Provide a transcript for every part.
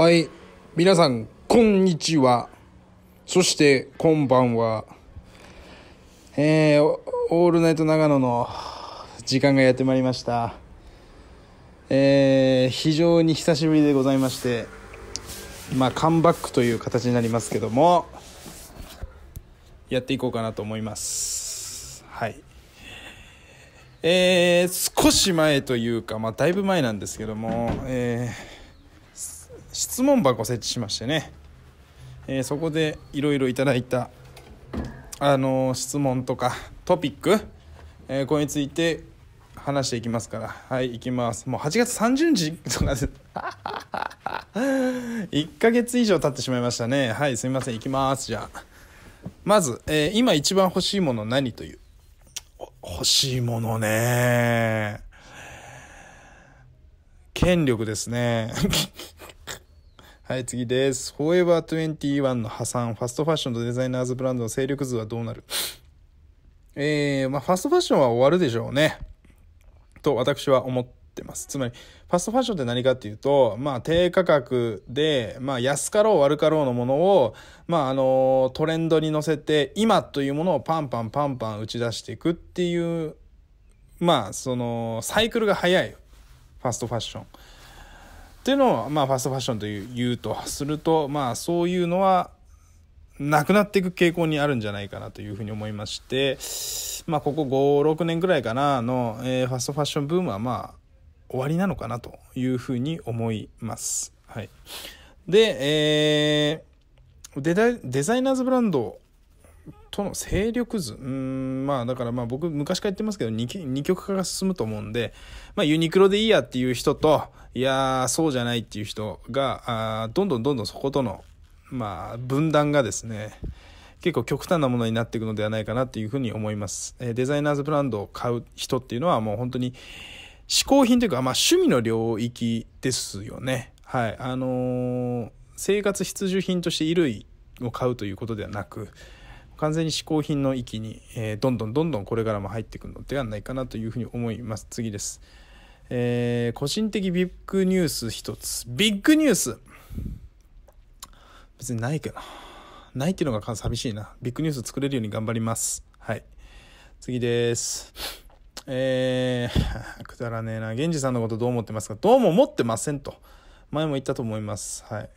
はい。皆さん、こんにちは。そして、こんばんは。えー、オールナイト長野の時間がやってまいりました。えー、非常に久しぶりでございまして、まあ、カムバックという形になりますけども、やっていこうかなと思います。はい。えー、少し前というか、まあ、だいぶ前なんですけども、えー質問箱設置しましてね、えー、そこでいろいろいただいた、あのー、質問とかトピック、えー、これについて話していきますからはい行きますもう8月30日とかで1ヶ月以上経ってしまいましたねはいすみません行きますじゃあまず、えー、今一番欲しいもの何という欲しいものね権力ですねはい、次です。フォーエバー21の破産、ファストファッションとデザイナーズブランドの勢力図はどうなる えー、まあ、ファストファッションは終わるでしょうね。と、私は思ってます。つまり、ファストファッションって何かっていうと、まあ、低価格で、まあ、安かろう悪かろうのものを、まあ、あの、トレンドに乗せて、今というものをパンパンパンパン打ち出していくっていう、まあ、その、サイクルが早い。ファストファッション。っていうのを、まあ、ファストファッションという言うとすると、まあ、そういうのはなくなっていく傾向にあるんじゃないかなというふうに思いまして、まあ、ここ5、6年ぐらいかなの、えー、ファストファッションブームは、まあ、終わりなのかなというふうに思います。はい。で、えー、デザイナーズブランドとの勢力図うんまあだからまあ僕昔から言ってますけど二極化が進むと思うんで、まあ、ユニクロでいいやっていう人といやそうじゃないっていう人があどんどんどんどんそことの、まあ、分断がですね結構極端なものになっていくのではないかなっていうふうに思います。デザイナーズブランドを買う人っていうのはもう本当に嗜好品というか、まあ、趣味の領域ですよね。はい。あのー、生活必需品として衣類を買うということではなく、完全に嗜好品の域に、えー、どんどんどんどんこれからも入ってくるのではないかなというふうに思います次です、えー、個人的ビッグニュース一つビッグニュース別にないけどないっていうのが寂しいなビッグニュース作れるように頑張りますはい次ですえー、くだらねえな源氏さんのことどう思ってますかどうも思ってませんと前も言ったと思いますはい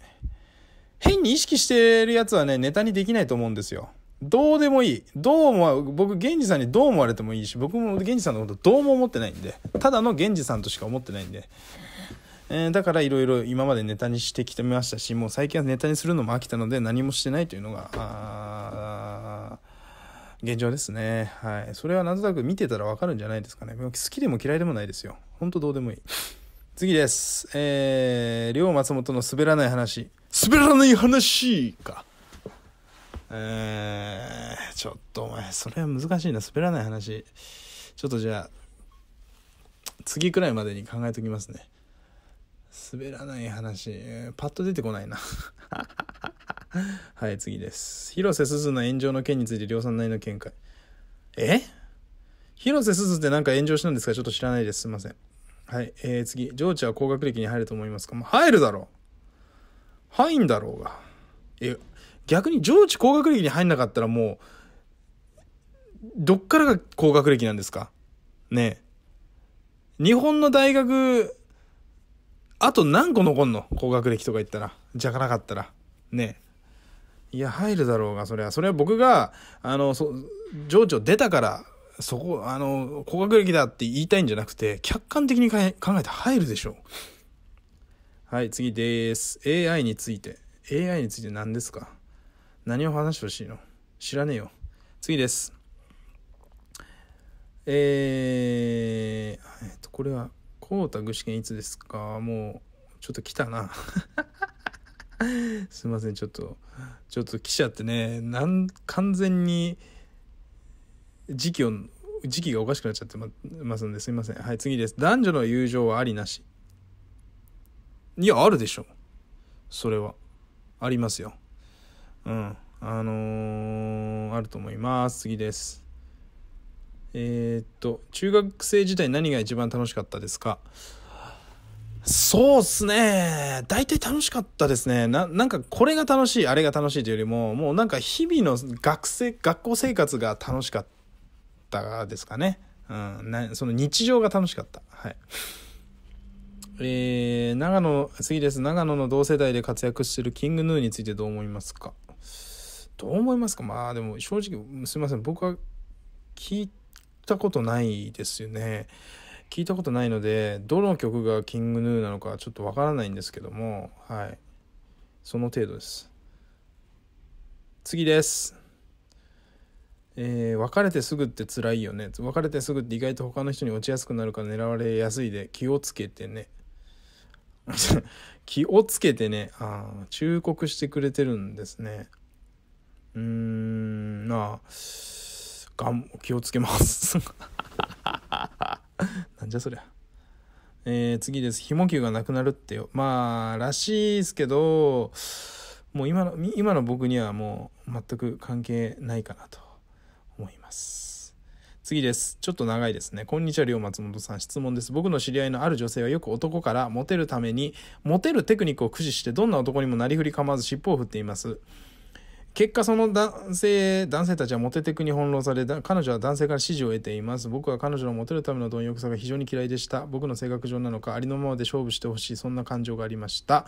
変に意識してるやつはねネタにできないと思うんですよどうでもいい。どうも、僕、源氏さんにどう思われてもいいし、僕も源氏さんのことどうも思ってないんで、ただの源氏さんとしか思ってないんで。えー、だからいろいろ今までネタにしてきてましたし、もう最近はネタにするのも飽きたので何もしてないというのが、現状ですね。はい。それはなんとなく見てたらわかるんじゃないですかね。好きでも嫌いでもないですよ。ほんとどうでもいい。次です。えー、両松本の滑らない話。滑らない話か。えー、ちょっとお前、それは難しいな。滑らない話。ちょっとじゃあ、次くらいまでに考えときますね。滑らない話、えー、パッと出てこないな はい次です広瀬すずの炎上の件について量産内の見解え広瀬すずってなんか炎上したんですかちょっと知らないですすいませんはいえー、次上智は高学歴に入ると思いますか、ま入るだろう入んだろうがえ逆に上智高学歴に入んなかったらもう、どっからが高学歴なんですかねえ。日本の大学、あと何個残んの高学歴とか言ったら。じゃなかったら。ねえ。いや、入るだろうが、それは。それは僕が、あの、そ、上智を出たから、そこ、あの、高学歴だって言いたいんじゃなくて、客観的に考えて入るでしょう。はい、次です。AI について。AI について何ですか何を話してほしいの知らねえよ。次です。えー、えっと、これは、こうた具志堅いつですかもう、ちょっと来たな。すいません、ちょっと、ちょっと来ちゃってね、なん、完全に、時期を、時期がおかしくなっちゃってますんですいません。はい、次です。男女の友情はありなし。いや、あるでしょ。それは。ありますよ。うん、あのー、あると思います。次です。えー、っと、中学生時代何が一番楽しかったですかそうっすね。大体楽しかったですね。な、なんかこれが楽しい、あれが楽しいというよりも、もうなんか日々の学生、学校生活が楽しかったですかね。うん、なその日常が楽しかった。はい。えー、長野、次です。長野の同世代で活躍してるキングヌーについてどう思いますかどう思いますかまあでも正直すいません僕は聞いたことないですよね。聞いたことないのでどの曲がキングヌーなのかちょっとわからないんですけどもはいその程度です次ですえー、別れてすぐって辛いよね別れてすぐって意外と他の人に落ちやすくなるから狙われやすいで気をつけてね 気をつけてねああ忠告してくれてるんですねうーん、まあ、がん、気をつけます。なんじゃそりゃ。えー、次です。紐球がなくなるってよ。まあ、らしいですけど、もう今の、今の僕にはもう全く関係ないかなと思います。次です。ちょっと長いですね。こんにちは、りょう松本さん。質問です。僕の知り合いのある女性はよく男からモテるために、モテるテクニックを駆使してどんな男にもなりふり構わず尻尾を振っています。結果その男性、男性たちはモテテクに翻弄され、彼女は男性から支持を得ています。僕は彼女のモテるための貪欲さが非常に嫌いでした。僕の性格上なのか、ありのままで勝負してほしい、そんな感情がありました。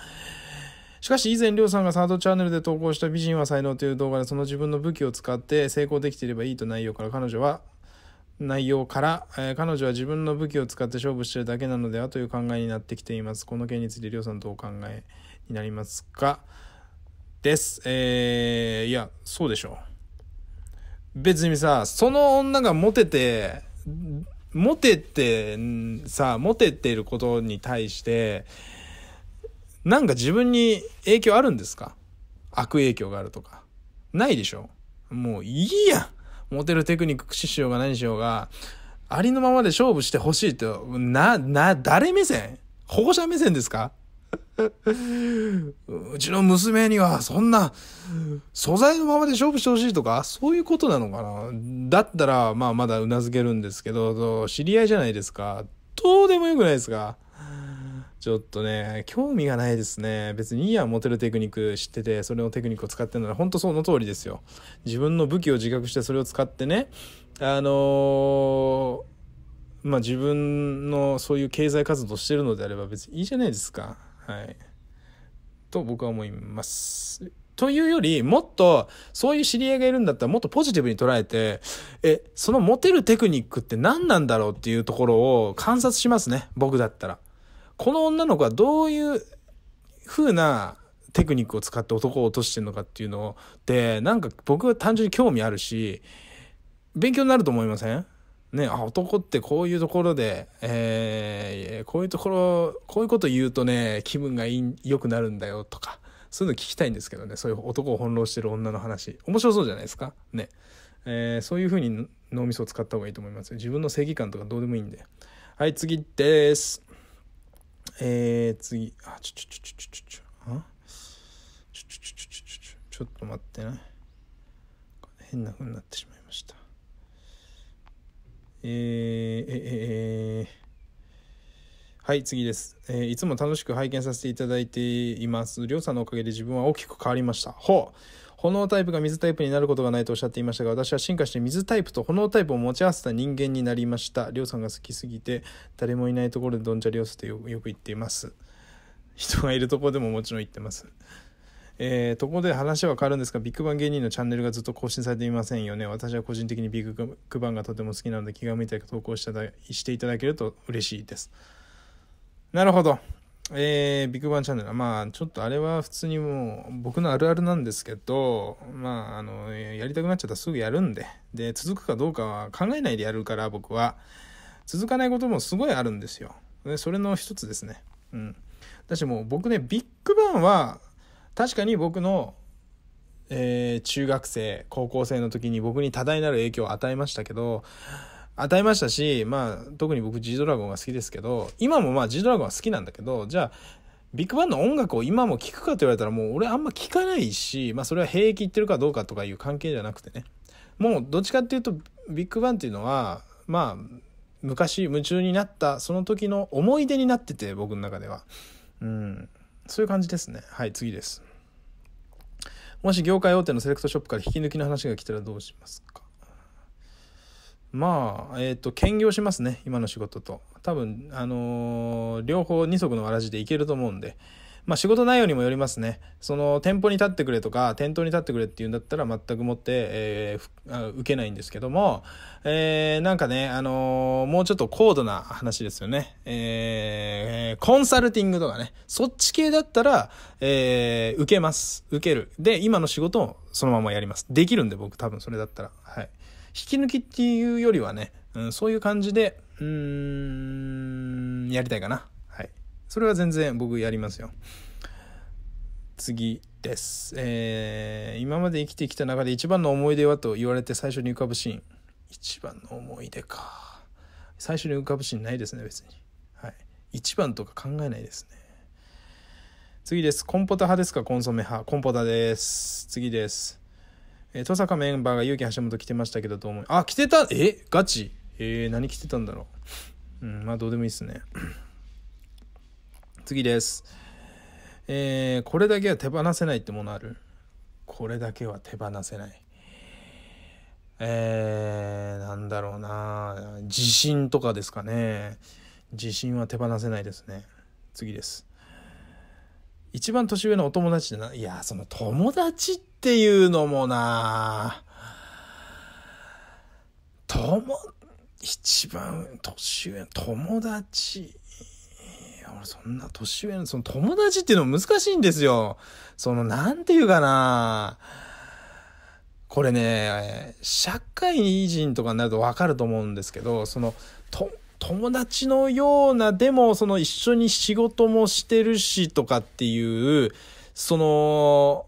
しかし以前、りょうさんがサードチャンネルで投稿した美人は才能という動画でその自分の武器を使って成功できていればいいと内容から彼女は 内容から、えー、彼女は自分の武器を使って勝負してるだけなのではという考えになってきています。この件についてりょうさんどうお考えになりますかです。えー、いや、そうでしょう。別にさ、その女がモテて、モテて、さ、モテてることに対して、なんか自分に影響あるんですか悪影響があるとか。ないでしょもういいやモテるテクニック駆使しようが何しようが、ありのままで勝負してほしいって、な、な、誰目線保護者目線ですか うちの娘にはそんな素材のままで勝負してほしいとかそういうことなのかなだったらまあまだうなずけるんですけど知り合いじゃないですかどうでもよくないですかちょっとね興味がないですね別にいいやモテるテクニック知っててそれのテクニックを使ってるなら本当その通りですよ自分の武器を自覚してそれを使ってねあのー、まあ自分のそういう経済活動してるのであれば別にいいじゃないですかはい。と僕は思います。というより、もっと、そういう知り合いがいるんだったら、もっとポジティブに捉えて、え、そのモテるテクニックって何なんだろうっていうところを観察しますね。僕だったら。この女の子はどういう風なテクニックを使って男を落としてるのかっていうので、なんか僕は単純に興味あるし、勉強になると思いませんね、あ、男ってこういうところで、えー、こういうところ、こういうこと言うとね、気分が良くなるんだよとか、そういうの聞きたいんですけどね、そういう男を翻弄してる女の話。面白そうじゃないですかね。えー、そういうふうに脳みそを使った方がいいと思いますよ。自分の正義感とかどうでもいいんで。はい、次です。えー、次。あ、ちょちょちょちょちょちょ。あちょちょちょちょちょちょ。ちょっと待ってね。変な風になってしまいました。えー、えー、えー、はい、次です、えー、いつも楽しく拝見させていただいています。りょうさんのおかげで自分は大きく変わりました。ほう炎タイプが水タイプになることがないとおっしゃっていましたが、私は進化して水タイプと炎タイプを持ち合わせた人間になりました。りょうさんが好きすぎて、誰もいないところでどんじゃりょうすってよく言っています。人がいるとこでももちろん言ってます。えー、ところで話は変わるんですが、ビッグバン芸人のチャンネルがずっと更新されていませんよね。私は個人的にビッグバンがとても好きなので、気が向いたら投稿したしていただけると嬉しいです。なるほど。えー、ビッグバンチャンネル。まあ、ちょっとあれは普通にもう、僕のあるあるなんですけど、まあ、あの、やりたくなっちゃったらすぐやるんで、で、続くかどうかは考えないでやるから、僕は。続かないこともすごいあるんですよ。でそれの一つですね。うん。だしもう僕ね、ビッグバンは、確かに僕の、えー、中学生、高校生の時に僕に多大なる影響を与えましたけど、与えましたし、まあ、特に僕 G ドラゴンが好きですけど、今もまあ G ドラゴンは好きなんだけど、じゃあ、ビッグバンの音楽を今も聴くかと言われたらもう俺あんま聴かないし、まあそれは兵役行ってるかどうかとかいう関係じゃなくてね。もうどっちかっていうと、ビッグバンっていうのは、まあ、昔夢中になったその時の思い出になってて、僕の中では。うん。そういう感じですね。はい、次です。もし業界大手のセレクトショップから引き抜きの話が来たらどうしますかまあ、えっ、ー、と、兼業しますね、今の仕事と。多分、あのー、両方二足のわらじでいけると思うんで。まあ仕事内容にもよりますね。その店舗に立ってくれとか、店頭に立ってくれっていうんだったら全くもって、えー、受けないんですけども、えー、なんかね、あのー、もうちょっと高度な話ですよね。えー、コンサルティングとかね、そっち系だったら、えー、受けます。受ける。で、今の仕事をそのままやります。できるんで僕多分それだったら。はい。引き抜きっていうよりはね、うん、そういう感じで、うーん、やりたいかな。はい。それは全然僕やりますよ。次です。えー、今まで生きてきた中で一番の思い出はと言われて最初に浮かぶシーン。一番の思い出か。最初に浮かぶシーンないですね、別に。はい。一番とか考えないですね。次です。コンポタ派ですかコンソメ派。コンポタです。次です。えー、登坂メンバーが勇気橋本来てましたけどどう思いあ、来てたえガチえー、何着てたんだろう。うん、まあどうでもいいっすね。次です。えー、これだけは手放せないってものあるこれだけは手放せない。えー、なんだろうな自信とかですかね。自信は手放せないですね。次です。一番年上のお友達な、いや、その友達っていうのもな友、一番年上の友達。俺そんな年上の、その友達っていうの難しいんですよ。その、なんていうかなこれね、社会人とかになるとわかると思うんですけど、その、と、友達のような、でもその一緒に仕事もしてるしとかっていう、その、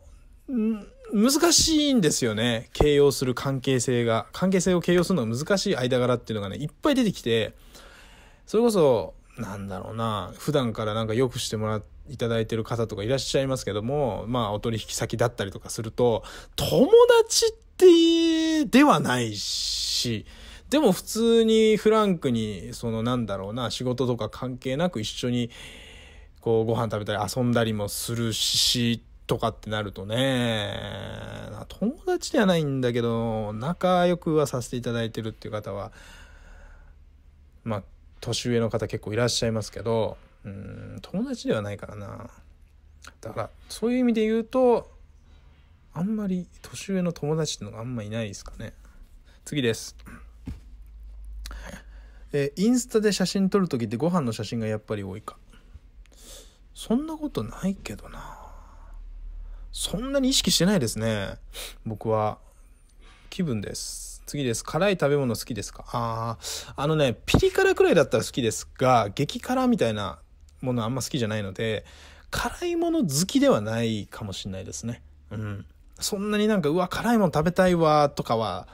難しいんですよね。形容する関係性が。関係性を形容するのが難しい間柄っていうのがね、いっぱい出てきて、それこそ、なんだろうな、普段からなんかよくしてもらいただいてる方とかいらっしゃいますけども、まあお取引先だったりとかすると、友達って、ではないし、でも普通にフランクに、そのなんだろうな、仕事とか関係なく一緒に、こうご飯食べたり遊んだりもするし、とかってなるとね、友達ではないんだけど、仲良くはさせていただいてるっていう方は、まあ、年上の方結構いらっしゃいますけど、うん、友達ではないからな。だから、そういう意味で言うと、あんまり年上の友達ってのがあんまいないですかね。次です。えー、インスタで写真撮る時ってご飯の写真がやっぱり多いかそんなことないけどなそんなに意識してないですね僕は気分です次です辛い食べ物好きですかあああのねピリ辛くらいだったら好きですが激辛みたいなものあんま好きじゃないので辛いもの好きではないかもしれないですねうんそんなになんかうわ辛いもの食べたいわとかは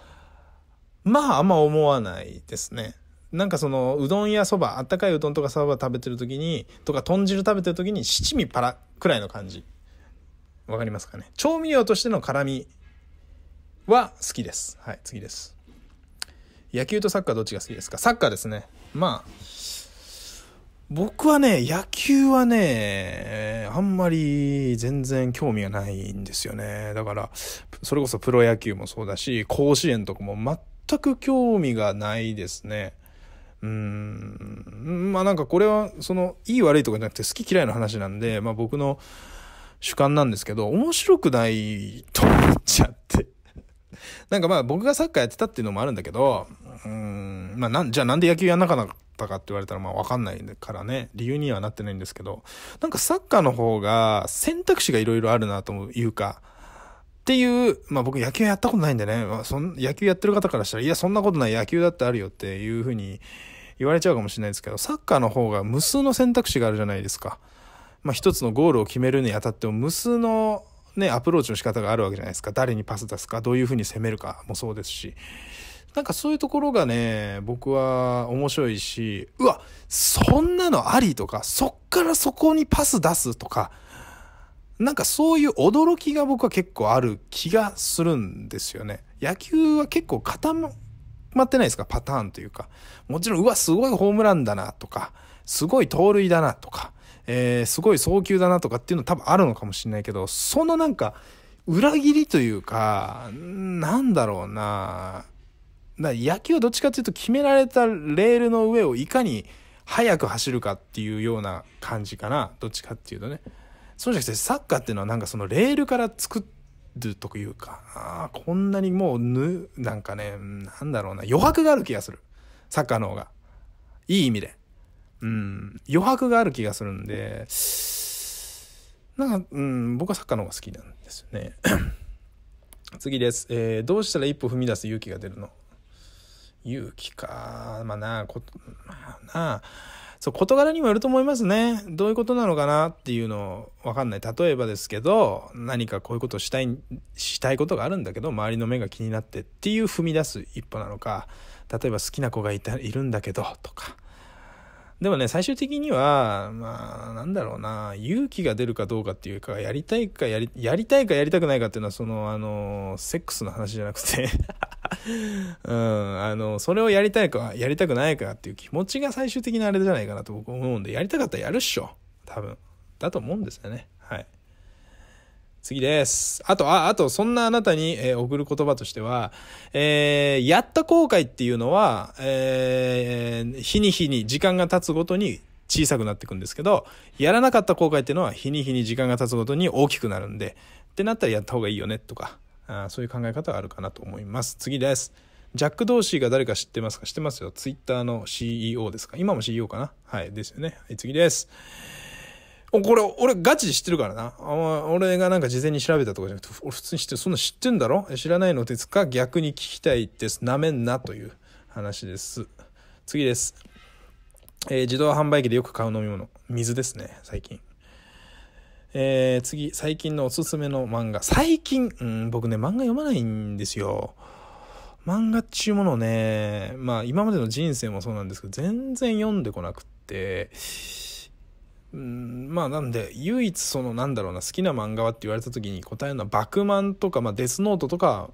まああんま思わないですねなんかそのうどんやそばあったかいうどんとかそば食べてるときにとか豚汁食べてるときに七味パラくらいの感じわかりますかね調味料としての辛みは好きですはい次です野球とサッカーどっちが好きですかサッカーですねまあ僕はね野球はねあんまり全然興味がないんですよねだからそれこそプロ野球もそうだし甲子園とかも全く興味がないですねうんまあなんかこれはそのいい悪いとかじゃなくて好き嫌いの話なんで、まあ、僕の主観なんですけど面白くないと思っちゃって なんかまあ僕がサッカーやってたっていうのもあるんだけどうんまあなんじゃあなんで野球やんなかったかって言われたらまあ分かんないからね理由にはなってないんですけどなんかサッカーの方が選択肢がいろいろあるなというかっていう、まあ僕野球やったことないんでね、まあ、そん野球やってる方からしたら、いや、そんなことない野球だってあるよっていうふうに言われちゃうかもしれないですけど、サッカーの方が無数の選択肢があるじゃないですか。まあ、一つのゴールを決めるにあたっても無数のね、アプローチの仕方があるわけじゃないですか。誰にパス出すか、どういうふうに攻めるかもそうですし。なんかそういうところがね、僕は面白いし、うわ、そんなのありとか、そっからそこにパス出すとか、なんかそういう驚きが僕は結構ある気がするんですよね。野球は結構固まってないですか、パターンというか。もちろん、うわ、すごいホームランだなとか、すごい盗塁だなとか、えー、すごい送球だなとかっていうの多分あるのかもしれないけど、そのなんか、裏切りというか、なんだろうなだ野球はどっちかっていうと決められたレールの上をいかに速く走るかっていうような感じかな。どっちかっていうとね。そうじゃなくてサッカーっていうのはなんかそのレールから作っるというか、こんなにもうぬ、なんかね、なんだろうな、余白がある気がする。サッカーの方が。いい意味で。うん、余白がある気がするんで、なんか、うん、僕はサッカーの方が好きなんですよね。次です、えー、どうしたら一歩踏み出す勇気が出るの勇気か。まあなあ、こ、まあなあ。そう、事柄にもよると思いますね。どういうことなのかなっていうのをわかんない。例えばですけど、何かこういうことをしたい、したいことがあるんだけど、周りの目が気になってっていう踏み出す一歩なのか、例えば好きな子がいたいるんだけど、とか。でもね、最終的には、まあ、なんだろうな、勇気が出るかどうかっていうか、やりたいかやり、やりたいかやりたくないかっていうのは、その、あの、セックスの話じゃなくてうん、あの、それをやりたいか、やりたくないかっていう気持ちが最終的なあれじゃないかなと僕思うんで、やりたかったらやるっしょ。多分。だと思うんですよね。はい。次です。あと、あ、あと、そんなあなたに、えー、送る言葉としては、えー、やった後悔っていうのは、えー、日に日に時間が経つごとに小さくなっていくんですけど、やらなかった後悔っていうのは日に日に時間が経つごとに大きくなるんで、ってなったらやった方がいいよねとか、あそういう考え方はあるかなと思います次ですジャック・ドーシーが誰か知ってますか知ってますよ。ツイッターの CEO ですか今も CEO かなはい。ですよね。はい、次です。お、これ、俺ガチで知ってるからな。あ俺がなんか事前に調べたとかじゃなくて、俺普通に知ってる。そんな知ってんだろ知らないのですか逆に聞きたいです。なめんなという話です。次です。えー、自動販売機でよく買う飲み物。水ですね、最近。えー、次、最近のおすすめの漫画。最近、うん、僕ね、漫画読まないんですよ。漫画っちゅうものね、まあ今までの人生もそうなんですけど、全然読んでこなくって、うん、まあなんで、唯一そのなんだろうな、好きな漫画はって言われた時に答えるのは、バクマンとか、まあデスノートとか、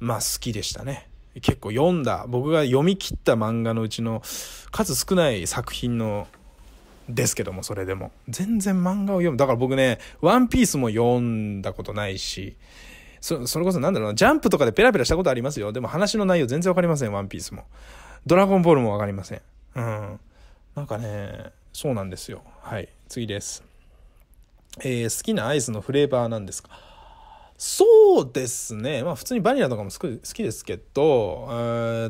まあ好きでしたね。結構読んだ、僕が読み切った漫画のうちの数少ない作品のですけども、それでも。全然漫画を読む。だから僕ね、ワンピースも読んだことないし、そ、それこそなんだろうな、ジャンプとかでペラペラしたことありますよ。でも話の内容全然わかりません、ワンピースも。ドラゴンボールもわかりません。うん。なんかね、そうなんですよ。はい。次です。えー、好きなアイスのフレーバーなんですかそうですね。まあ普通にバニラとかも好きですけど、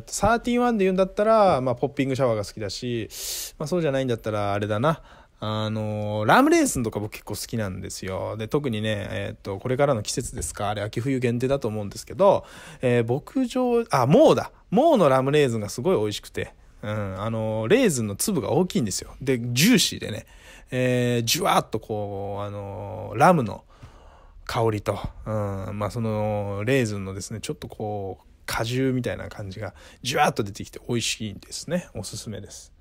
サーティワンで言うんだったら、まあポッピングシャワーが好きだし、まあそうじゃないんだったらあれだな。あのラムレーズンとか僕結構好きなんですよ。で、特にね、えっ、ー、と、これからの季節ですかあれ、秋冬限定だと思うんですけど、えー、牧場、あ、もうだもうのラムレーズンがすごい美味しくて、うん、あのレーズンの粒が大きいんですよ。で、ジューシーでね、えー、じゅわっとこう、あのラムの、香りと、うん、まあそのレーズンのですね、ちょっとこう、果汁みたいな感じがジュワッと出てきて美味しいんですね。おすすめです。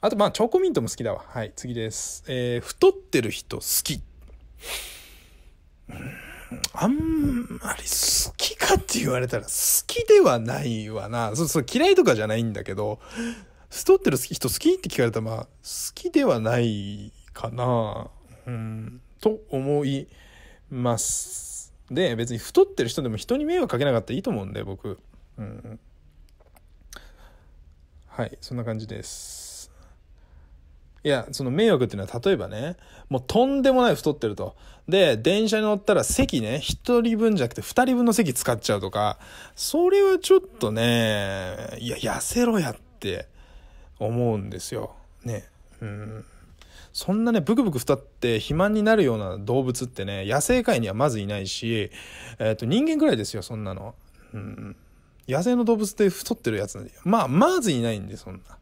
あとまあチョコミントも好きだわ。はい、次です。えー、太ってる人好き。あんまり好きかって言われたら好きではないわな。そうそう、嫌いとかじゃないんだけど、太ってる人好きって聞かれたらまあ好きではないかな。うん、と思います。で、別に太ってる人でも人に迷惑かけなかったらいいと思うんで、僕。うん。はい、そんな感じです。いや、その迷惑っていうのは、例えばね、もうとんでもない太ってると。で、電車に乗ったら席ね、1人分じゃなくて2人分の席使っちゃうとか、それはちょっとね、いや、痩せろやって思うんですよ。ね。うん。そんなねブクブク太って肥満になるような動物ってね野生界にはまずいないし、えー、と人間ぐらいですよそんなの、うん、野生の動物って太ってるやつなまあまずいないんでそんなだか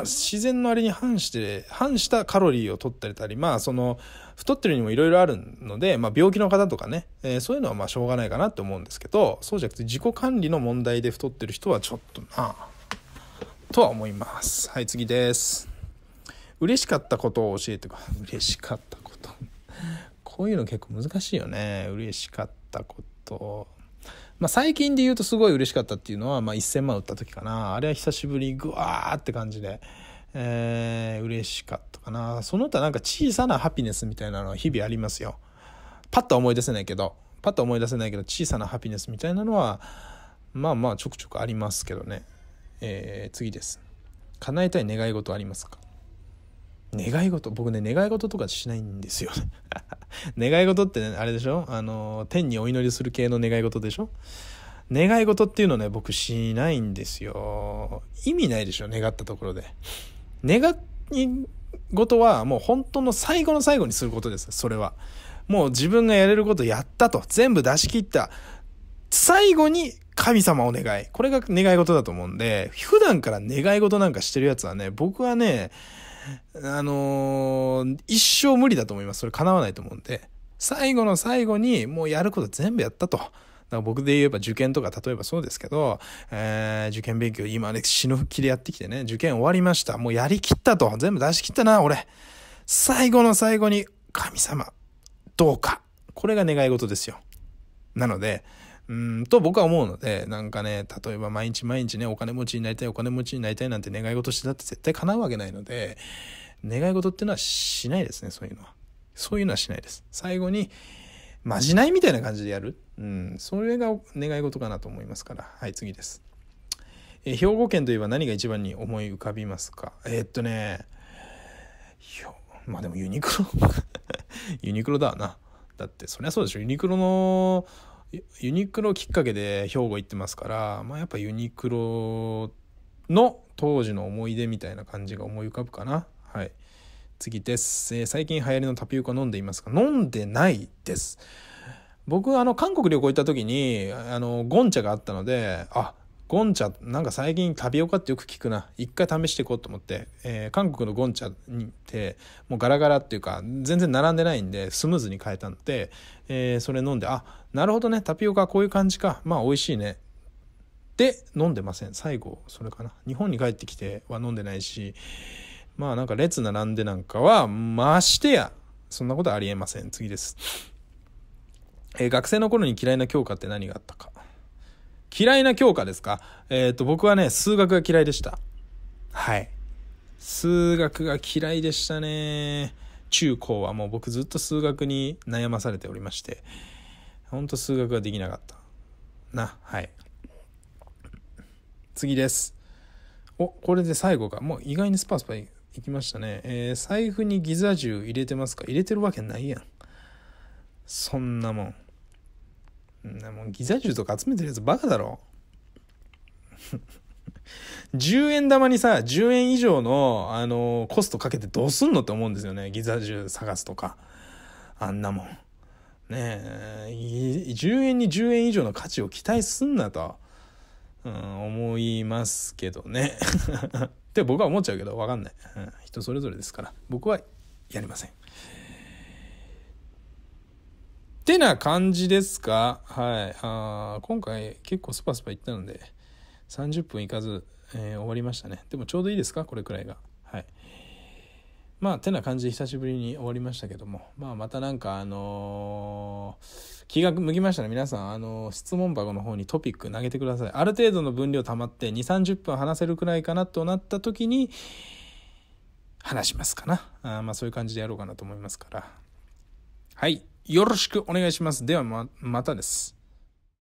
ら自然のあれに反して反したカロリーを取っりたりまあその太ってるにもいろいろあるので、まあ、病気の方とかね、えー、そういうのはまあしょうがないかなって思うんですけどそうじゃなくて自己管理の問題で太ってる人はちょっとなとは思いますはい次です嬉しかったことを教えてく嬉しかったことこういうの結構難しいよね嬉しかったことまあ、最近で言うとすごい嬉しかったっていうのは、まあ、1000万売った時かなあれは久しぶりぐわーって感じで、えー、嬉しかったかなその他なんか小さなハピネスみたいなのは日々ありますよパッと思い出せないけどパッと思い出せないけど小さなハピネスみたいなのはまあまあちょくちょくありますけどね、えー、次です叶えたい願い事ありますか願い事僕ね願い事とかしないんですよ 願い事ってねあれでしょあの天にお祈りする系の願い事でしょ願い事っていうのね僕しないんですよ意味ないでしょ願ったところで願い事はもう本当の最後の最後にすることですそれはもう自分がやれることやったと全部出し切った最後に神様お願いこれが願い事だと思うんで普段から願い事なんかしてるやつはね僕はねあのー、一生無理だと思います。それ叶わないと思うんで。最後の最後にもうやること全部やったと。僕で言えば受験とか例えばそうですけど、えー、受験勉強今ね死ぬ気でやってきてね受験終わりましたもうやりきったと全部出し切ったな俺最後の最後に神様どうかこれが願い事ですよなのでうんと僕は思うので、なんかね、例えば毎日毎日ね、お金持ちになりたい、お金持ちになりたいなんて願い事してたって絶対叶うわけないので、願い事っていうのはしないですね、そういうのは。そういうのはしないです。最後に、まじないみたいな感じでやる。うん、それが願い事かなと思いますから。はい、次です。え兵庫県といえば何が一番に思い浮かびますかえー、っとね、まあでもユニクロ ユニクロだな。だって、そりゃそうでしょ。ユニクロのユニクロきっかけで兵庫行ってますから、まあ、やっぱユニクロの当時の思い出みたいな感じが思い浮かぶかな。はい。次です。えー、最近流行りのタピオカ飲んでいますか飲んでないです。僕、あの、韓国旅行行った時に、あの、ゴンチャがあったので、あ、ゴンチャなんか最近タピオカってよく聞くな一回試していこうと思って、えー、韓国のゴンチャにってもうガラガラっていうか全然並んでないんでスムーズに変えたので、えー、それ飲んであなるほどねタピオカこういう感じかまあ美味しいねで飲んでません最後それかな日本に帰ってきては飲んでないしまあなんか列並んでなんかはましてやそんなことありえません次です、えー、学生の頃に嫌いな教科って何があったか嫌いな教科ですかえっ、ー、と、僕はね、数学が嫌いでした。はい。数学が嫌いでしたね。中高はもう僕ずっと数学に悩まされておりまして、ほんと数学ができなかった。な、はい。次です。お、これで最後か。もう意外にスパスパいきましたね。えー、財布にギザ銃入れてますか入れてるわけないやん。そんなもん。もうギザ銃とか集めてるやつバカだろ。10 円玉にさ、10円以上の、あのー、コストかけてどうすんのって思うんですよね。ギザ銃探すとか。あんなもん。ねえ、10円に10円以上の価値を期待すんなと、うん、思いますけどね。って僕は思っちゃうけど、わかんない、うん。人それぞれですから。僕はやりません。ってな感じですかはい。あ今回結構スパスパいったので、30分いかず、えー、終わりましたね。でもちょうどいいですかこれくらいが。はい。まあ、てな感じで久しぶりに終わりましたけども、まあ、またなんか、あのー、気が向きましたね。皆さん、あのー、質問箱の方にトピック投げてください。ある程度の分量溜まって、2、30分話せるくらいかなとなった時に、話しますかな。あまあ、そういう感じでやろうかなと思いますから。はい。よろしくお願いします。ではま、またです。